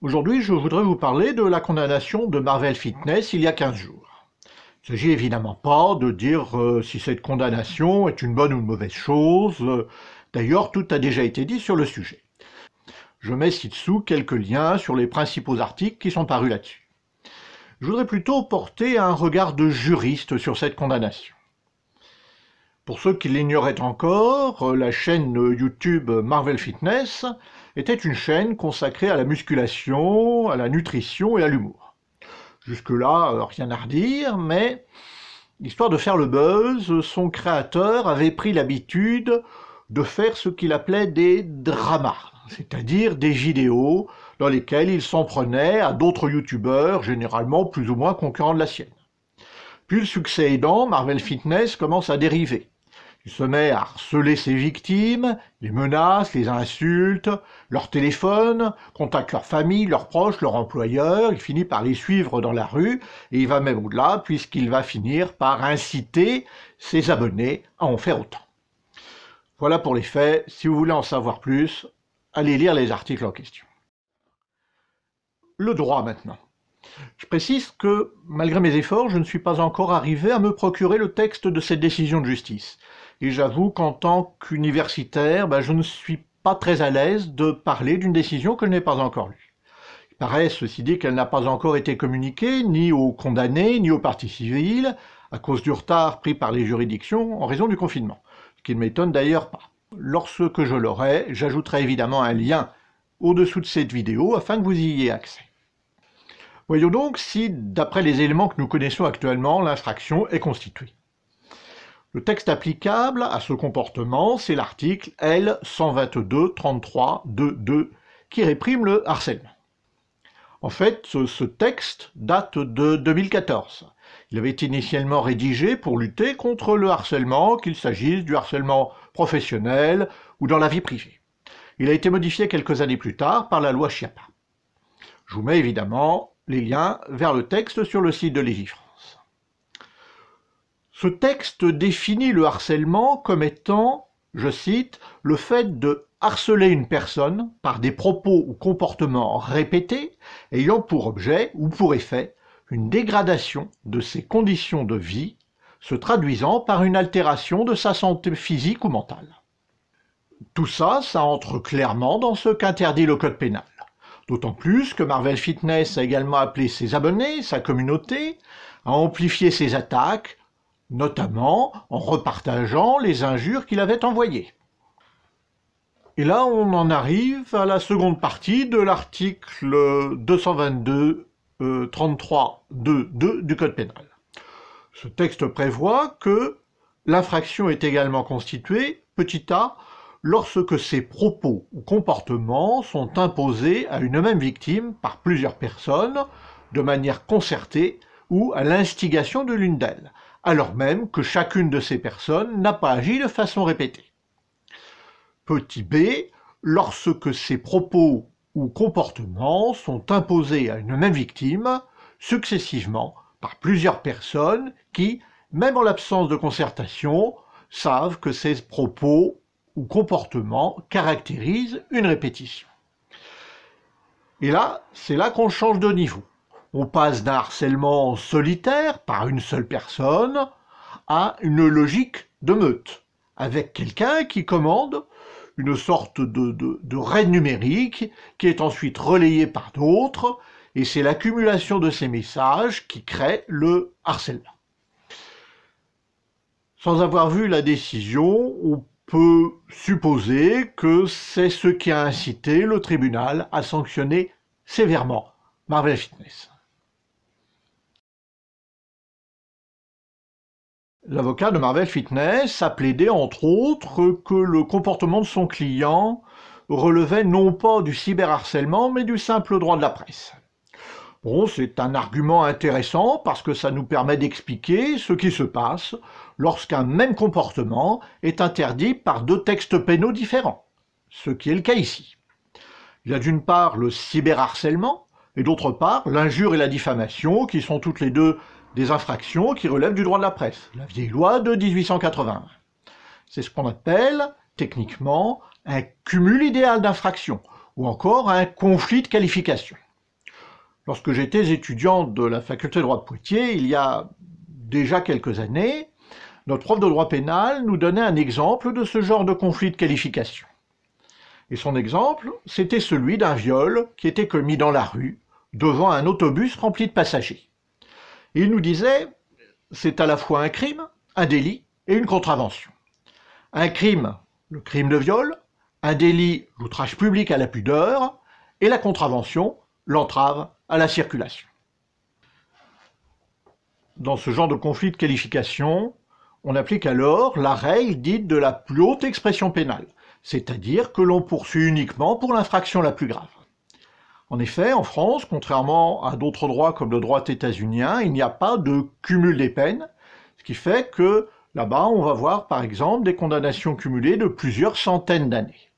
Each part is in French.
Aujourd'hui, je voudrais vous parler de la condamnation de Marvel Fitness il y a 15 jours. Il ne s'agit évidemment pas de dire euh, si cette condamnation est une bonne ou une mauvaise chose. D'ailleurs, tout a déjà été dit sur le sujet. Je mets ci-dessous quelques liens sur les principaux articles qui sont parus là-dessus. Je voudrais plutôt porter un regard de juriste sur cette condamnation. Pour ceux qui l'ignoraient encore, euh, la chaîne euh, YouTube euh, Marvel Fitness était une chaîne consacrée à la musculation, à la nutrition et à l'humour. Jusque-là, rien à redire, mais histoire de faire le buzz, son créateur avait pris l'habitude de faire ce qu'il appelait des dramas, c'est-à-dire des vidéos dans lesquelles il s'en prenait à d'autres youtubeurs, généralement plus ou moins concurrents de la sienne. Puis le succès aidant, Marvel Fitness commence à dériver. Il se met à harceler ses victimes, les menaces, les insulte, leur téléphone, contacte leur famille, leurs proches, leur employeurs. il finit par les suivre dans la rue, et il va même au-delà, puisqu'il va finir par inciter ses abonnés à en faire autant. Voilà pour les faits, si vous voulez en savoir plus, allez lire les articles en question. Le droit maintenant. Je précise que, malgré mes efforts, je ne suis pas encore arrivé à me procurer le texte de cette décision de justice. Et j'avoue qu'en tant qu'universitaire, ben, je ne suis pas très à l'aise de parler d'une décision que je n'ai pas encore lue. Il paraît, ceci dit, qu'elle n'a pas encore été communiquée ni aux condamnés, ni aux parties civils à cause du retard pris par les juridictions en raison du confinement, ce qui ne m'étonne d'ailleurs pas. Lorsque je l'aurai, j'ajouterai évidemment un lien au-dessous de cette vidéo afin que vous y ayez accès. Voyons donc si, d'après les éléments que nous connaissons actuellement, l'infraction est constituée. Le texte applicable à ce comportement, c'est l'article L 122 33 2 qui réprime le harcèlement. En fait, ce texte date de 2014. Il avait été initialement rédigé pour lutter contre le harcèlement, qu'il s'agisse du harcèlement professionnel ou dans la vie privée. Il a été modifié quelques années plus tard par la loi Chiapa. Je vous mets évidemment les liens vers le texte sur le site de Légifrance. Ce texte définit le harcèlement comme étant, je cite, le fait de harceler une personne par des propos ou comportements répétés ayant pour objet ou pour effet une dégradation de ses conditions de vie, se traduisant par une altération de sa santé physique ou mentale. Tout ça, ça entre clairement dans ce qu'interdit le Code pénal. D'autant plus que Marvel Fitness a également appelé ses abonnés, sa communauté, à amplifier ses attaques notamment en repartageant les injures qu'il avait envoyées. Et là, on en arrive à la seconde partie de l'article 222 euh, du Code pénal. Ce texte prévoit que l'infraction est également constituée, petit a, lorsque ces propos ou comportements sont imposés à une même victime par plusieurs personnes, de manière concertée ou à l'instigation de l'une d'elles alors même que chacune de ces personnes n'a pas agi de façon répétée. Petit b, lorsque ces propos ou comportements sont imposés à une même victime, successivement, par plusieurs personnes qui, même en l'absence de concertation, savent que ces propos ou comportements caractérisent une répétition. Et là, c'est là qu'on change de niveau on passe d'un harcèlement solitaire par une seule personne à une logique de meute, avec quelqu'un qui commande une sorte de, de, raid numérique qui est ensuite relayé par d'autres, et c'est l'accumulation de ces messages qui crée le harcèlement. Sans avoir vu la décision, on peut supposer que c'est ce qui a incité le tribunal à sanctionner sévèrement Marvel Fitness. L'avocat de Marvel Fitness a plaidé entre autres que le comportement de son client relevait non pas du cyberharcèlement mais du simple droit de la presse. Bon, c'est un argument intéressant parce que ça nous permet d'expliquer ce qui se passe lorsqu'un même comportement est interdit par deux textes pénaux différents, ce qui est le cas ici. Il y a d'une part le cyberharcèlement et d'autre part l'injure et la diffamation qui sont toutes les deux des infractions qui relèvent du droit de la presse, la vieille loi de 1880. C'est ce qu'on appelle, techniquement, un cumul idéal d'infractions, ou encore un conflit de qualification. Lorsque j'étais étudiant de la faculté de droit de Poitiers, il y a déjà quelques années, notre prof de droit pénal nous donnait un exemple de ce genre de conflit de qualification. Et son exemple, c'était celui d'un viol qui était commis dans la rue, devant un autobus rempli de passagers. Il nous disait, c'est à la fois un crime, un délit et une contravention. Un crime, le crime de viol, un délit, l'outrage public à la pudeur, et la contravention, l'entrave à la circulation. Dans ce genre de conflit de qualification, on applique alors la règle dite de la plus haute expression pénale, c'est-à-dire que l'on poursuit uniquement pour l'infraction la plus grave. En effet, en France, contrairement à d'autres droits comme le droit états-unien, il n'y a pas de cumul des peines, ce qui fait que là-bas, on va voir par exemple des condamnations cumulées de plusieurs centaines d'années.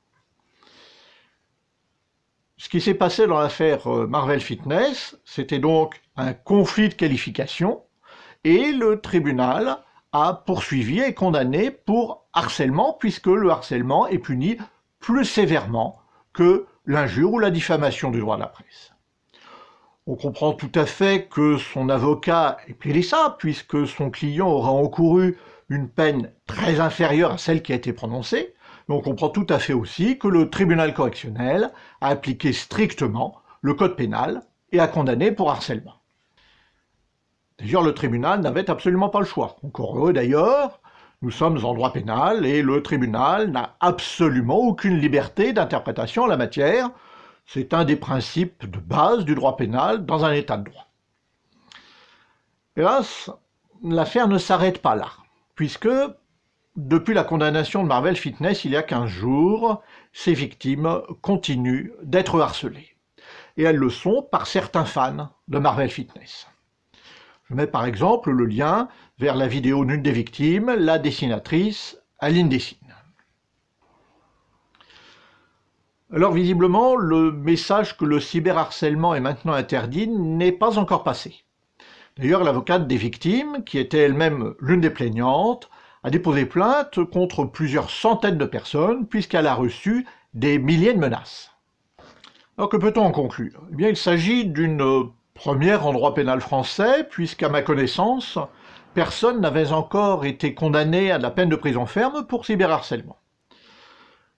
Ce qui s'est passé dans l'affaire euh, Marvel Fitness, c'était donc un conflit de qualification et le tribunal a poursuivi et condamné pour harcèlement puisque le harcèlement est puni plus sévèrement que l'injure ou la diffamation du droit de la presse. On comprend tout à fait que son avocat est plaidé ça, puisque son client aura encouru une peine très inférieure à celle qui a été prononcée, mais on comprend tout à fait aussi que le tribunal correctionnel a appliqué strictement le code pénal et a condamné pour harcèlement. D'ailleurs, le tribunal n'avait absolument pas le choix. Encore heureux d'ailleurs, nous sommes en droit pénal et le tribunal n'a absolument aucune liberté d'interprétation en la matière. C'est un des principes de base du droit pénal dans un état de droit. Hélas, l'affaire ne s'arrête pas là, puisque depuis la condamnation de Marvel Fitness il y a 15 jours, ces victimes continuent d'être harcelées. Et elles le sont par certains fans de Marvel Fitness mets par exemple le lien vers la vidéo d'une des victimes, la dessinatrice Aline Dessine. Alors visiblement, le message que le cyberharcèlement est maintenant interdit n'est pas encore passé. D'ailleurs, l'avocate des victimes, qui était elle-même l'une des plaignantes, a déposé plainte contre plusieurs centaines de personnes puisqu'elle a reçu des milliers de menaces. Alors que peut-on en conclure Eh bien, il s'agit d'une Première en droit pénal français, puisqu'à ma connaissance, personne n'avait encore été condamné à la peine de prison ferme pour cyberharcèlement.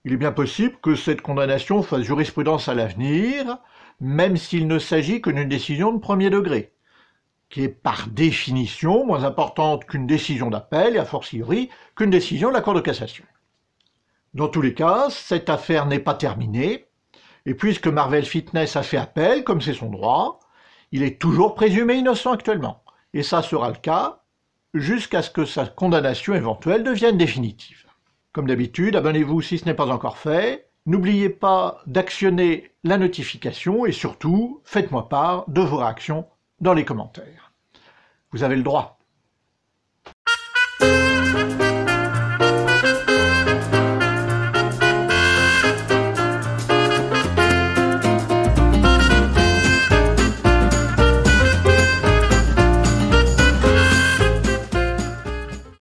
Il est bien possible que cette condamnation fasse jurisprudence à l'avenir, même s'il ne s'agit que d'une décision de premier degré, qui est par définition moins importante qu'une décision d'appel et a fortiori qu'une décision de la Cour de cassation. Dans tous les cas, cette affaire n'est pas terminée, et puisque Marvel Fitness a fait appel, comme c'est son droit, il est toujours présumé innocent actuellement, et ça sera le cas jusqu'à ce que sa condamnation éventuelle devienne définitive. Comme d'habitude, abonnez-vous si ce n'est pas encore fait, n'oubliez pas d'actionner la notification et surtout, faites-moi part de vos réactions dans les commentaires. Vous avez le droit.